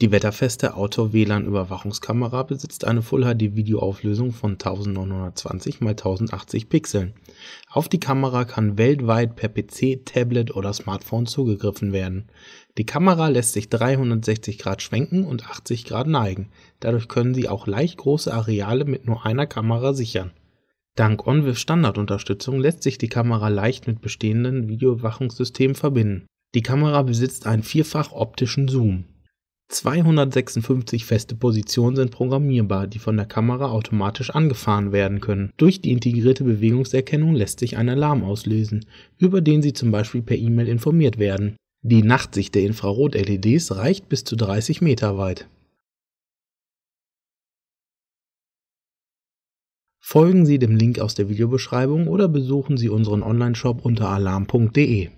Die wetterfeste Auto-WLAN-Überwachungskamera besitzt eine Full-HD-Videoauflösung von 1920 x 1080 Pixeln. Auf die Kamera kann weltweit per PC, Tablet oder Smartphone zugegriffen werden. Die Kamera lässt sich 360 Grad schwenken und 80 Grad neigen, dadurch können sie auch leicht große Areale mit nur einer Kamera sichern. Dank OnWiv Standardunterstützung lässt sich die Kamera leicht mit bestehenden Videoüberwachungssystemen verbinden. Die Kamera besitzt einen vierfach optischen Zoom 256 feste Positionen sind programmierbar, die von der Kamera automatisch angefahren werden können. Durch die integrierte Bewegungserkennung lässt sich ein Alarm auslösen, über den Sie zum Beispiel per E-Mail informiert werden. Die Nachtsicht der Infrarot-LEDs reicht bis zu 30 Meter weit. Folgen Sie dem Link aus der Videobeschreibung oder besuchen Sie unseren Onlineshop unter alarm.de.